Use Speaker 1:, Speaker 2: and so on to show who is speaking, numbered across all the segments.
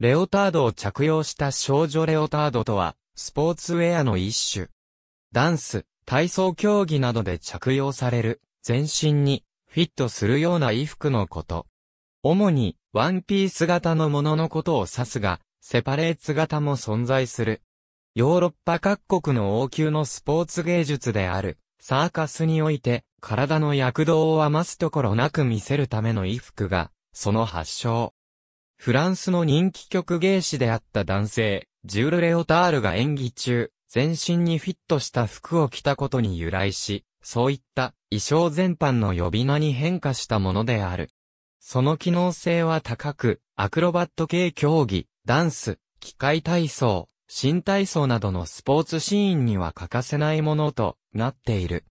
Speaker 1: レオタードを着用した少女レオタードとは、スポーツウェアの一種。ダンス、体操競技などで着用される、全身にフィットするような衣服のこと。主に、ワンピース型のもののことを指すが、セパレーツ型も存在する。ヨーロッパ各国の王宮のスポーツ芸術である、サーカスにおいて、体の躍動を余すところなく見せるための衣服が、その発祥。フランスの人気曲芸師であった男性、ジュール・レオタールが演技中、全身にフィットした服を着たことに由来し、そういった衣装全般の呼び名に変化したものである。その機能性は高く、アクロバット系競技、ダンス、機械体操、新体操などのスポーツシーンには欠かせないものとなっている。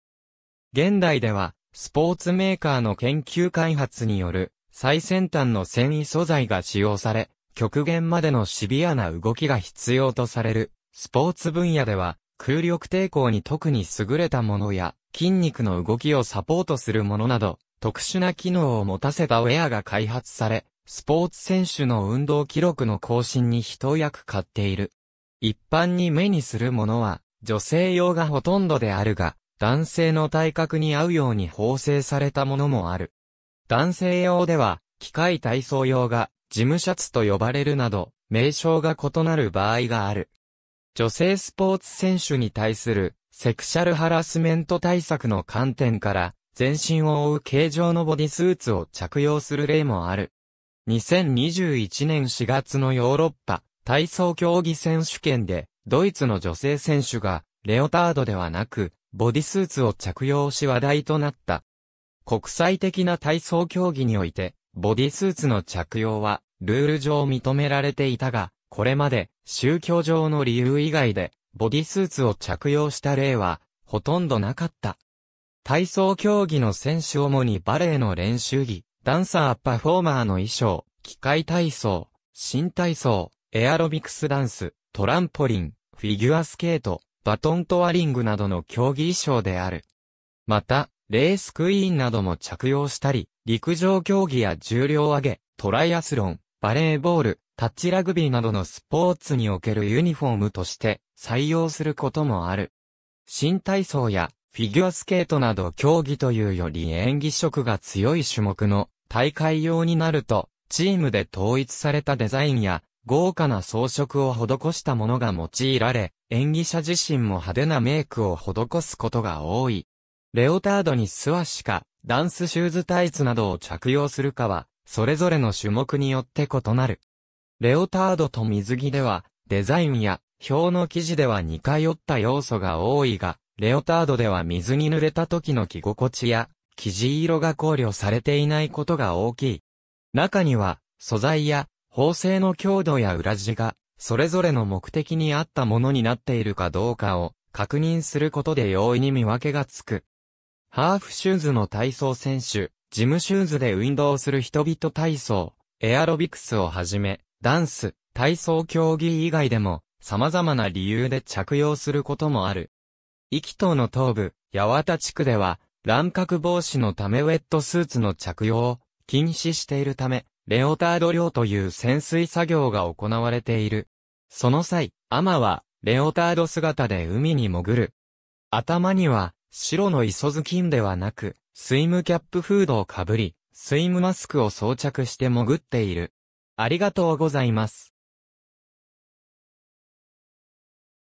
Speaker 1: 現代では、スポーツメーカーの研究開発による最先端の繊維素材が使用され、極限までのシビアな動きが必要とされる、スポーツ分野では、空力抵抗に特に優れたものや、筋肉の動きをサポートするものなど、特殊な機能を持たせたウェアが開発され、スポーツ選手の運動記録の更新に一役買っている。一般に目にするものは、女性用がほとんどであるが、男性の体格に合うように縫製されたものもある。男性用では、機械体操用が、事務シャツと呼ばれるなど、名称が異なる場合がある。女性スポーツ選手に対する、セクシャルハラスメント対策の観点から、全身を覆う形状のボディスーツを着用する例もある。2021年4月のヨーロッパ体操競技選手権で、ドイツの女性選手が、レオタードではなく、ボディスーツを着用し話題となった。国際的な体操競技において、ボディスーツの着用は、ルール上認められていたが、これまで、宗教上の理由以外で、ボディスーツを着用した例は、ほとんどなかった。体操競技の選手主にバレエの練習着、ダンサーパフォーマーの衣装、機械体操、新体操、エアロビクスダンス、トランポリン、フィギュアスケート、バトントワリングなどの競技衣装である。また、レースクイーンなども着用したり、陸上競技や重量上げ、トライアスロン、バレーボール、タッチラグビーなどのスポーツにおけるユニフォームとして採用することもある。新体操やフィギュアスケートなど競技というより演技色が強い種目の大会用になると、チームで統一されたデザインや豪華な装飾を施したものが用いられ、演技者自身も派手なメイクを施すことが多い。レオタードに素足か、ダンスシューズタイツなどを着用するかは、それぞれの種目によって異なる。レオタードと水着では、デザインや表の生地では似通った要素が多いが、レオタードでは水に濡れた時の着心地や、生地色が考慮されていないことが大きい。中には、素材や、縫製の強度や裏地が、それぞれの目的に合ったものになっているかどうかを、確認することで容易に見分けがつく。ハーフシューズの体操選手、ジムシューズで運動する人々体操、エアロビクスをはじめ、ダンス、体操競技以外でも、様々な理由で着用することもある。息等の東部、八幡地区では、乱獲防止のためウェットスーツの着用を禁止しているため、レオタード漁という潜水作業が行われている。その際、アマは、レオタード姿で海に潜る。頭には、白の磯頭金ではなく、スイムキャップフードをかぶり、スイムマスクを装着して潜っている。ありがとうございます。